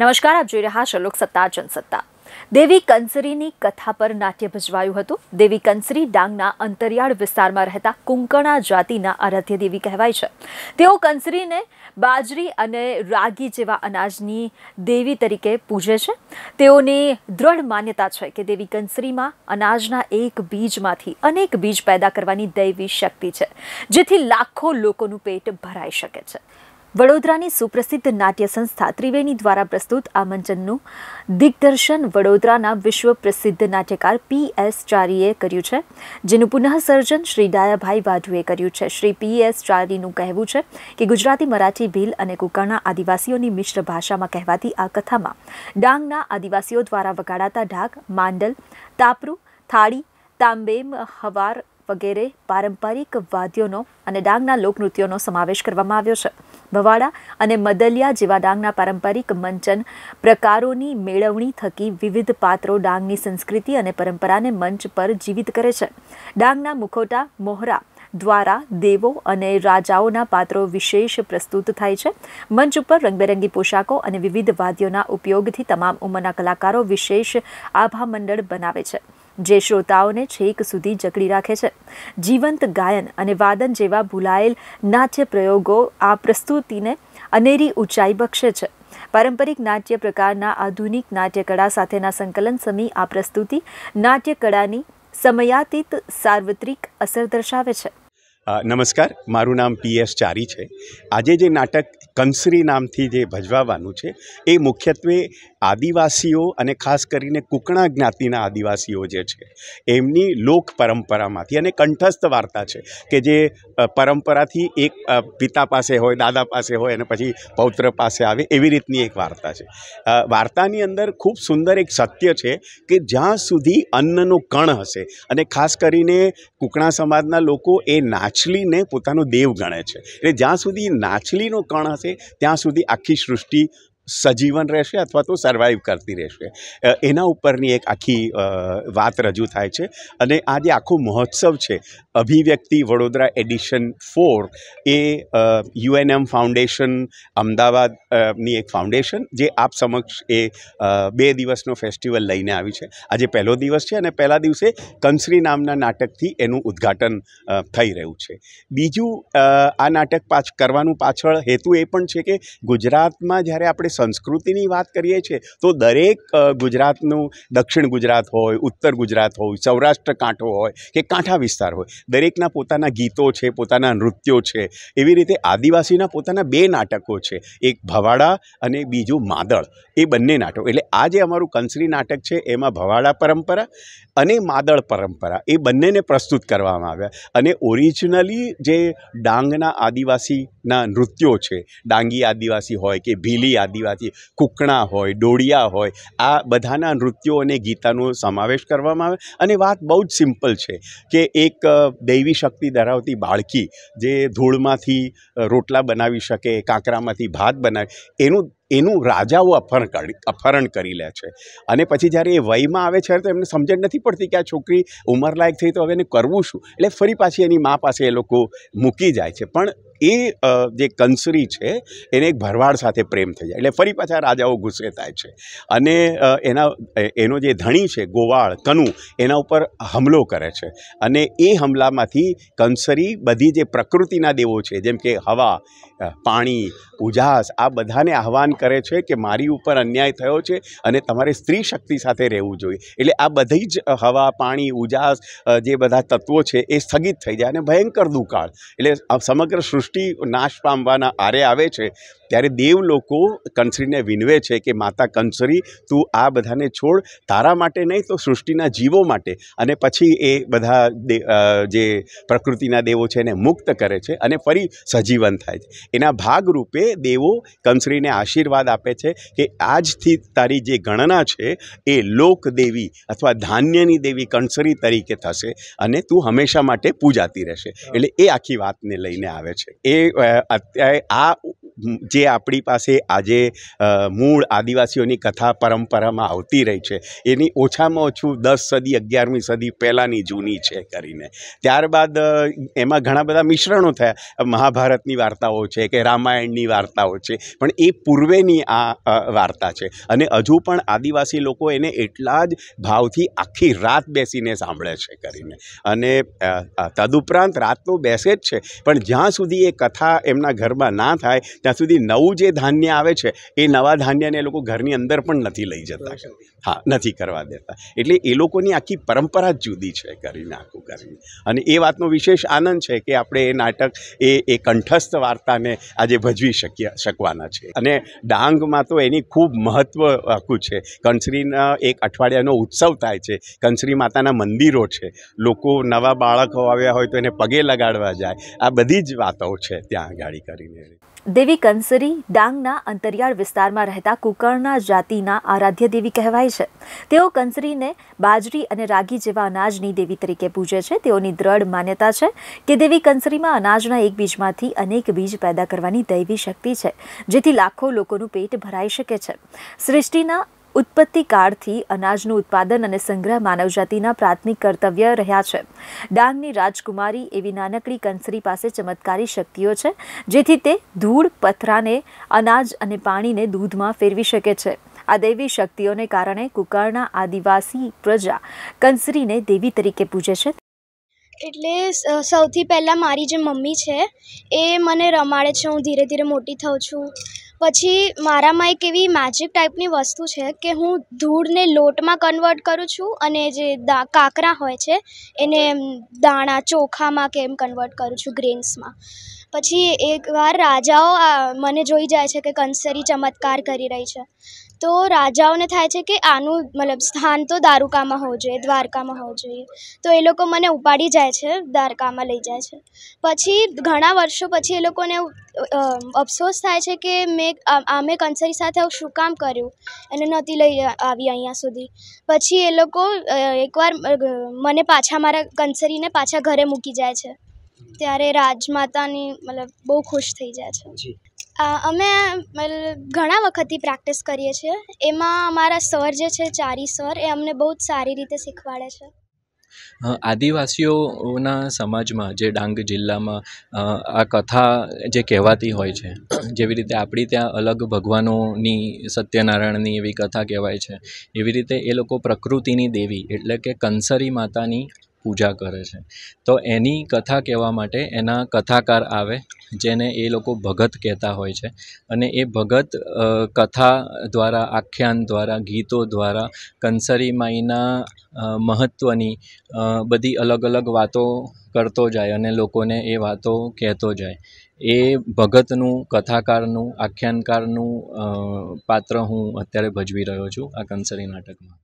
નમસ્કાર આપ જોઈ રહ્યા છો લોકસત્તા જનસત્તા દેવી કંસરીની કથા પર નાટ્ય ભજવાયું હતું દેવી કંસરી ડાંગના અંતરિયાળ વિસ્તારમાં રહેતા કુંકણા જાતિના આરાધ્ય દેવી કહેવાય છે તેઓ કંસરીને બાજરી અને રાગી જેવા અનાજની દેવી તરીકે પૂજે છે તેઓની દ્રઢ માન્યતા છે કે દેવી કંસરીમાં અનાજના એક બીજમાંથી અનેક બીજ પેદા કરવાની દૈવી શક્તિ છે જેથી લાખો લોકોનું પેટ ભરાઈ શકે છે વડોદરાની સુપ્રસિદ્ધ નાટ્ય સંસ્થા ત્રિવેણી દ્વારા પ્રસ્તુત આ મંચનનું દિગ્દર્શન વડોદરાના વિશ્વ પ્રસિદ્ધ નાટ્યકાર પી એસ ચારીએ કર્યું છે જેનું પુનઃસર્જન શ્રી ડાયાભાઈ વાઢુએ કર્યું છે શ્રી પી એસ ચારીનું કહેવું છે કે ગુજરાતી મરાઠી ભીલ અને કુકર્ણા આદિવાસીઓની મિશ્ર ભાષામાં કહેવાતી આ કથામાં ડાંગના આદિવાસીઓ દ્વારા વગાડાતા ઢાક માંડલ તાપરું થાળી તાંબેમ હવાર વગેરે પારંપરિક વાદ્યોનો અને ડાંગના લોકનૃત્યોનો સમાવેશ કરવામાં આવ્યો છે ભવાડા અને મદલિયા જેવા ડાંગના પારંપરિક મંચન પ્રકારોની મેળવણી થકી વિવિધ પાત્રો ડાંગની સંસ્કૃતિ અને પરંપરાને મંચ પર જીવિત કરે છે ડાંગના મુખોટા મોહરા દ્વારા દેવો અને રાજાઓના પાત્રો વિશેષ પ્રસ્તુત થાય છે મંચ ઉપર રંગબેરંગી પોશાકો અને વિવિધ વાદ્યોના ઉપયોગથી તમામ ઉંમરના કલાકારો વિશેષ આભામંડળ બનાવે છે જે શ્રોતાઓને છેક સુધી જકડી રાખે છે જીવંત ગાયન અને વાદન જેવા ભૂલાયેલ નાટ્ય પ્રયોગો આ પ્રસ્તુતિને અનેરી ઊંચાઈ બક્ષે છે પારંપરિક નાટ્ય પ્રકારના આધુનિક નાટ્યકળા સાથેના સંકલન સમી આ પ્રસ્તુતિ નાટ્યકળાની સમયાતીત સાર્વત્રિક અસર દર્શાવે છે નમસ્કાર મારું નામ પી એસ ચારી છે આજે જે નાટક કંસરી નામથી જે ભજવાવાનું છે એ મુખ્યત્વે આદિવાસીઓ અને ખાસ કરીને કુકણા જ્ઞાતિના આદિવાસીઓ જે છે એમની લોક પરંપરામાંથી અને કંઠસ્થ વાર્તા છે કે જે પરંપરાથી એક પિતા પાસે હોય દાદા પાસે હોય અને પછી પૌત્ર પાસે આવે એવી રીતની એક વાર્તા છે વાર્તાની અંદર ખૂબ સુંદર એક સત્ય છે કે જ્યાં સુધી અન્નનો કણ હશે અને ખાસ કરીને કુકણા સમાજના લોકો એ નાચ નાછલીને પોતાનો દેવ ગણે છે એટલે જ્યાં સુધી નાછલીનો કણ હશે ત્યાં સુધી આખી સૃષ્ટિ સજીવન રહેશે અથવા તો સર્વાઈવ કરતી રહેશે એના ઉપરની એક આખી વાત રજૂ થાય છે અને આ જે આખો મહોત્સવ છે અભિવ્યક્તિ Vadodara edition for a UNM foundation અમદાવાદની એક ફાઉન્ડેશન જે આપ સમક્ષ એ બે દિવસનો ફેસ્ટિવલ લઈને આવી છે આજે પહેલો દિવસ છે અને પહેલા દિવસે કંસરી નામના નાટકથી એનું ઉદ્ઘાટન થઈ રહ્યું છે બીજું આ નાટક પાછ કરવાનું પાછળ હેતુ એ પણ છે કે ગુજરાતમાં જ્યારે આપણે સંસ્કૃતિની વાત કરીએ છીએ તો દરેક ગુજરાતનું દક્ષિણ ગુજરાત હોય ઉત્તર ગુજરાત હોય સૌરાષ્ટ્ર કાંઠો હોય કે કાંઠા વિસ્તાર હોય દરેકના પોતાના ગીતો છે પોતાના નૃત્યો છે એવી રીતે આદિવાસીના પોતાના બે નાટકો છે એક ભવાડા અને બીજું માદળ એ બંને નાટકો એટલે આ જે અમારું કંસરી નાટક છે એમાં ભવાડા પરંપરા અને માદળ પરંપરા એ બંનેને પ્રસ્તુત કરવામાં આવ્યા અને ઓરિજિનલી જે ડાંગના આદિવાસીના નૃત્યો છે ડાંગી આદિવાસી હોય કે ભીલી આદિવાસી આદિવાસી કુકણા હોય ડોળિયા હોય આ બધાના નૃત્યો અને ગીતાનો સમાવેશ કરવામાં આવે અને વાત બહુ જ સિમ્પલ છે કે એક દૈવી શક્તિ ધરાવતી બાળકી જે ધૂળમાંથી રોટલા બનાવી શકે કાંકરામાંથી ભાત બનાવે એનું એનું રાજાઓ અપહરણ અપહરણ કરી લે છે અને પછી જ્યારે એ વયમાં આવે છે તો એમને સમજણ નથી પડતી કે આ છોકરી ઉંમરલાયક થઈ તો હવે એને કરવું શું એટલે ફરી પાછી એની મા પાસે એ લોકો મૂકી જાય છે પણ એ જે કંસરી છે એને એક ભરવાડ સાથે પ્રેમ થઈ જાય એટલે ફરી પાછા રાજાઓ ગુસ્સે થાય છે અને એના એનો જે ધણી છે ગોવાળ કનુ એના ઉપર હમલો કરે છે અને એ હમલામાંથી કંસરી બધી જે પ્રકૃતિના દેવો છે જેમ કે હવા પાણી ઉજાસ આ બધાને આહવાન કરે છે કે મારી ઉપર અન્યાય થયો છે અને તમારે સ્ત્રી શક્તિ સાથે રહેવું જોઈએ એટલે આ બધી જ હવા પાણી ઉજાસ જે બધા તત્વો છે એ સ્થગિત થઈ જાય અને ભયંકર દુકાળ એટલે સમગ્ર સૃષ્ટિ સૃષ્ટિ નાશ પામવાના આરે આવે છે ત્યારે દેવ લોકો કંસરીને વિનવે છે કે માતા કંસરી તું આ બધાને છોડ તારા માટે નહીં તો સૃષ્ટિના જીવો માટે અને પછી એ બધા જે પ્રકૃતિના દેવો છે એને મુક્ત કરે છે અને ફરી સજીવન થાય છે એના ભાગરૂપે દેવો કંસરીને આશીર્વાદ આપે છે કે આજથી તારી જે ગણના છે એ લોકદેવી અથવા ધાન્યની દેવી કંસરી તરીકે થશે અને તું હંમેશા માટે પૂજાતી રહેશે એટલે એ આખી વાતને લઈને આવે છે એ અત્યારે આ જે આપણી પાસે આજે મૂળ આદિવાસીઓની કથા પરંપરામાં આવતી રહી છે એની ઓછામાં ઓછું દસ સદી અગિયારમી સદી પહેલાંની જૂની છે કરીને ત્યારબાદ એમાં ઘણા બધા મિશ્રણો થયા મહાભારતની વાર્તાઓ છે કે રામાયણની વાર્તાઓ છે પણ એ પૂર્વેની આ વાર્તા છે અને હજુ પણ આદિવાસી લોકો એને એટલા જ ભાવથી આખી રાત બેસીને સાંભળે છે કરીને અને તદુપરાંત રાત તો બેસે જ છે પણ જ્યાં સુધી એ કથા એમના ઘરમાં ના થાય ત્યાં સુધી નવું જે ધાન્ય આવે છે એ નવા ધાન્યને એ લોકો ઘરની અંદર પણ નથી લઈ જતા હા નથી કરવા દેતા એટલે એ લોકોની આખી પરંપરા જ જુદી છે કરીને આખું કરીને અને એ વાતનો વિશેષ આનંદ છે કે આપણે એ નાટક એ એ કંઠસ્થ વાર્તાને આજે ભજવી શક્ય શકવાના છે અને ડાંગમાં તો એની ખૂબ મહત્ત્વ આખું છે કંસરીના એક અઠવાડિયાનો ઉત્સવ થાય છે કંસરી માતાના મંદિરો છે લોકો નવા બાળકો આવ્યા હોય તો એને પગે લગાડવા જાય આ બધી જ વાતો છે ત્યાં આગળ કરીને દેવી દેવી કંસરી ડાંગના અંતરિયાળ વિસ્તારમાં રહેતા કુકર્ણા જાતિના આરાધ્ય દેવી કહેવાય છે તેઓ કંસરીને બાજરી અને રાગી જેવા અનાજની દેવી તરીકે પૂજે છે તેઓની દ્રઢ માન્યતા છે કે દેવી કંસરીમાં અનાજના એક બીજમાંથી અનેક બીજ પેદા કરવાની દૈવી શક્તિ છે જેથી લાખો લોકોનું પેટ ભરાઈ શકે છે સૃષ્ટિના ઉત્પત્તિ કાળથી અનાજનું ઉત્પાદન અને સંગ્રહ માનવજાતિના પ્રાથમિક કર્તવ્ય રહ્યા છે ડાંગની રાજકુમારી એવી નાનકડી કંસરી પાસે ચમત્કારી શક્તિઓ છે જેથી તે ધૂળ પથરાને અનાજ અને પાણીને દૂધમાં ફેરવી શકે છે આ દૈવી શક્તિઓને કારણે કુકરના આદિવાસી પ્રજા કંસરીને દેવી તરીકે પૂજે છે એટલે સૌથી પહેલાં મારી જે મમ્મી છે એ મને રમાડે છે હું ધીરે ધીરે મોટી થઉં છું પછી મારામાં એક એવી મેજિક ટાઈપની વસ્તુ છે કે હું ધૂળને લોટમાં કન્વર્ટ કરું છું અને જે દા કાંકરા હોય છે એને દાણા ચોખામાં કે એમ કન્વર્ટ કરું છું ગ્રેન્સમાં પછી એકવાર રાજાઓ મને જોઈ જાય છે કે કંસરી ચમત્કાર કરી રહી છે તો રાજાઓને થાય છે કે આનું મતલબ સ્થાન તો દારૂકામાં હોવું જોઈએ દ્વારકામાં હોવું જોઈએ તો એ લોકો મને ઉપાડી જાય છે દ્વારકામાં લઈ જાય છે પછી ઘણા વર્ષો પછી એ લોકોને અફસોસ થાય છે કે મેં આ મેં કંસરી સાથે શું કામ કર્યું એને નહોતી લઈ આવી અહીંયા સુધી પછી એ લોકો એકવાર મને પાછા મારા કંસરીને પાછા ઘરે મૂકી જાય છે ત્યારે રાજમાતાની મતલબ બહુ ખુશ થઈ જાય છે અમે ઘણા વખતથી પ્રેક્ટિસ કરીએ છીએ એમાં અમારા સર જે છે ચારી સર એ અમને બહુ જ સારી રીતે શીખવાડે છે આદિવાસીઓના સમાજમાં જે ડાંગ જિલ્લામાં આ કથા જે કહેવાતી હોય છે જેવી રીતે આપણી ત્યાં અલગ ભગવાનોની સત્યનારાયણની એવી કથા કહેવાય છે એવી રીતે એ લોકો પ્રકૃતિની દેવી એટલે કે કંસરી માતાની પૂજા કરે છે તો એની કથા કહેવા માટે એના કથાકાર આવે જેને એ લોકો ભગત કહેતા હોય છે અને એ ભગત કથા દ્વારા આખ્યાન દ્વારા ગીતો દ્વારા કંસરી માઈના મહત્ત્વની બધી અલગ અલગ વાતો કરતો જાય અને લોકોને એ વાતો કહેતો જાય એ ભગતનું કથાકારનું આખ્યાનકારનું પાત્ર હું અત્યારે ભજવી રહ્યો છું આ કંસરી નાટકમાં